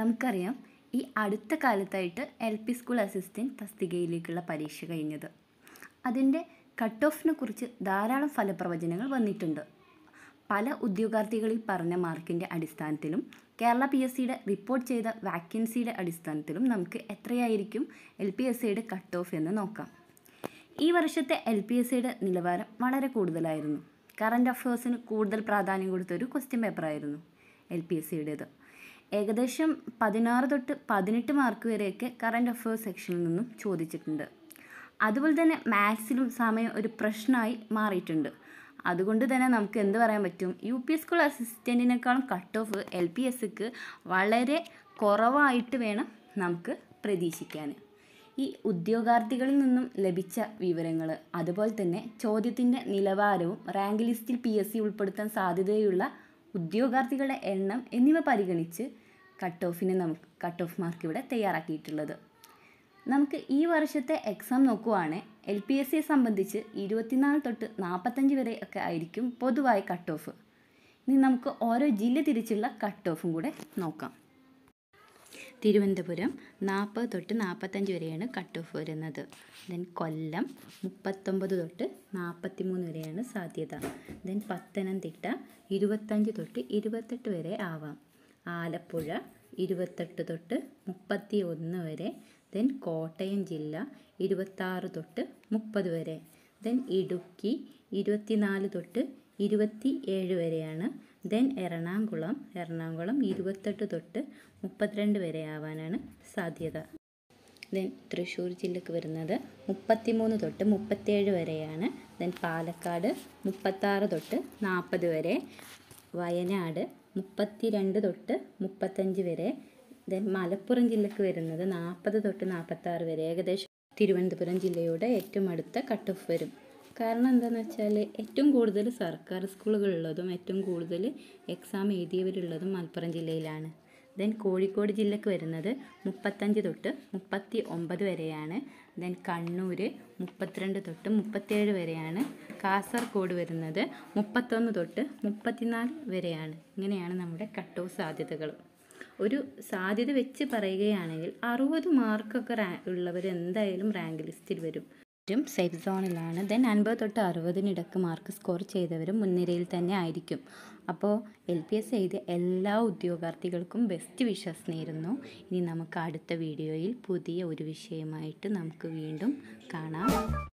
നമുക്കറിയാം ഈ അടുത്ത കാലത്തായിട്ട് എൽ പി സ്കൂൾ അസിസ്റ്റൻറ്റ് തസ്തികയിലേക്കുള്ള പരീക്ഷ കഴിഞ്ഞത് അതിൻ്റെ കട്ട് ഓഫിനെ കുറിച്ച് ധാരാളം ഫലപ്രവചനങ്ങൾ വന്നിട്ടുണ്ട് പല ഉദ്യോഗാർത്ഥികളിൽ പറഞ്ഞ മാർക്കിൻ്റെ അടിസ്ഥാനത്തിലും കേരള പി എസ് സിയുടെ റിപ്പോർട്ട് ചെയ്ത വാക്കൻസിയുടെ അടിസ്ഥാനത്തിലും നമുക്ക് എത്രയായിരിക്കും എൽ പി എസ് സിയുടെ കട്ട് ഓഫ് എന്ന് നോക്കാം ഈ വർഷത്തെ എൽ പി എസ് സിയുടെ നിലവാരം വളരെ കൂടുതലായിരുന്നു കറൻറ്റ് അഫയേഴ്സിന് കൂടുതൽ പ്രാധാന്യം കൊടുത്തൊരു ക്വസ്റ്റ്യൻ പേപ്പറായിരുന്നു എൽ പി എസ് സിയുടേത് ഏകദേശം പതിനാറ് തൊട്ട് പതിനെട്ട് മാർക്ക് വരെയൊക്കെ കറണ്ട് അഫയേഴ്സ് സെക്ഷനിൽ നിന്നും ചോദിച്ചിട്ടുണ്ട് അതുപോലെ തന്നെ മാത്സിലും സമയം ഒരു പ്രശ്നമായി മാറിയിട്ടുണ്ട് അതുകൊണ്ട് തന്നെ നമുക്ക് എന്ത് പറയാൻ പറ്റും യു പി സ്കൂൾ അസിസ്റ്റൻറ്റിനേക്കാളും കട്ട് ഓഫ് എൽ പി എസ്ക്ക് വളരെ കുറവായിട്ട് വേണം നമുക്ക് പ്രതീക്ഷിക്കാൻ ഈ ഉദ്യോഗാർത്ഥികളിൽ നിന്നും ലഭിച്ച വിവരങ്ങൾ അതുപോലെ തന്നെ ചോദ്യത്തിൻ്റെ നിലവാരവും റാങ്ക് ലിസ്റ്റിൽ പി എസ് സി ഉൾപ്പെടുത്താൻ സാധ്യതയുള്ള ഉദ്യോഗാർത്ഥികളുടെ എണ്ണം എന്നിവ പരിഗണിച്ച് കട്ട് ഓഫിന് നമുക്ക് കട്ട് ഓഫ് മാർക്ക് ഇവിടെ തയ്യാറാക്കിയിട്ടുള്ളത് നമുക്ക് ഈ വർഷത്തെ എക്സാം നോക്കുവാണെങ്കിൽ എൽ പി എസ് സിയെ സംബന്ധിച്ച് ഇരുപത്തിനാല് തൊട്ട് നാൽപ്പത്തഞ്ച് വരെ ഒക്കെ ആയിരിക്കും പൊതുവായ കട്ട് ഓഫ് ഇനി നമുക്ക് ഓരോ ജില്ല തിരിച്ചുള്ള കട്ട് ഓഫും കൂടെ നോക്കാം തിരുവനന്തപുരം നാൽപ്പത് തൊട്ട് നാൽപ്പത്തഞ്ച് വരെയാണ് കട്ട് ഓഫ് വരുന്നത് ദെൻ കൊല്ലം മുപ്പത്തൊമ്പത് തൊട്ട് നാൽപ്പത്തി മൂന്ന് വരെയാണ് സാധ്യത ദെൻ പത്തനംതിട്ട ഇരുപത്തഞ്ച് തൊട്ട് ഇരുപത്തെട്ട് വരെ ആവാം ആലപ്പുഴ ഇരുപത്തെട്ട് തൊട്ട് മുപ്പത്തി ഒന്ന് വരെ ദെൻ കോട്ടയം ജില്ല ഇരുപത്താറ് തൊട്ട് മുപ്പത് വരെ ദെൻ ഇടുക്കി ഇരുപത്തി നാല് തൊട്ട് ഇരുപത്തി ഏഴ് വരെയാണ് ദെൻ എറണാകുളം എറണാകുളം ഇരുപത്തെട്ട് തൊട്ട് മുപ്പത്തിരണ്ട് വരെ ആവാനാണ് സാധ്യത ദെൻ തൃശ്ശൂർ ജില്ലക്ക് വരുന്നത് മുപ്പത്തിമൂന്ന് തൊട്ട് മുപ്പത്തേഴ് വരെയാണ് ദെൻ പാലക്കാട് മുപ്പത്താറ് തൊട്ട് നാൽപ്പത് വരെ വയനാട് മുപ്പത്തി രണ്ട് തൊട്ട് മുപ്പത്തഞ്ച് വരെ ദെൻ മലപ്പുറം ജില്ലക്ക് വരുന്നത് നാൽപ്പത് തൊട്ട് നാൽപ്പത്താറ് വരെ ഏകദേശം തിരുവനന്തപുരം ജില്ലയുടെ ഏറ്റവും അടുത്ത കട്ട് ഓഫ് വരും കാരണം എന്താണെന്ന് വെച്ചാൽ ഏറ്റവും കൂടുതൽ സർക്കാർ സ്കൂളുകളുള്ളതും ഏറ്റവും കൂടുതൽ എക്സാം എഴുതിയവരുള്ളതും മലപ്പുറം ജില്ലയിലാണ് ദെൻ കോഴിക്കോട് ജില്ലക്ക് വരുന്നത് മുപ്പത്തഞ്ച് തൊട്ട് മുപ്പത്തി ഒമ്പത് വരെയാണ് ദെൻ കണ്ണൂർ മുപ്പത്തിരണ്ട് തൊട്ട് മുപ്പത്തേഴ് വരെയാണ് കാസർഗോഡ് വരുന്നത് മുപ്പത്തൊന്ന് തൊട്ട് മുപ്പത്തിനാല് വരെയാണ് ഇങ്ങനെയാണ് നമ്മുടെ കട്ട് ഓഫ് സാധ്യതകൾ ഒരു സാധ്യത വെച്ച് പറയുകയാണെങ്കിൽ അറുപത് മാർക്കൊക്കെ ഉള്ളവർ എന്തായാലും റാങ്ക് ലിസ്റ്റിൽ വരും ും സേഫ് സോണിലാണ് ദെൻ അൻപത് തൊട്ട് അറുപതിനിടക്ക് മാർക്ക് സ്കോർ ചെയ്തവരും മുൻനിരയിൽ തന്നെ ആയിരിക്കും അപ്പോൾ എൽ പി എസ് എഴുതിയ എല്ലാ ഉദ്യോഗാർത്ഥികൾക്കും ബെസ്റ്റ് വിഷസ് നേരുന്നു ഇനി നമുക്ക് അടുത്ത വീഡിയോയിൽ പുതിയ ഒരു വിഷയമായിട്ട് നമുക്ക് വീണ്ടും കാണാം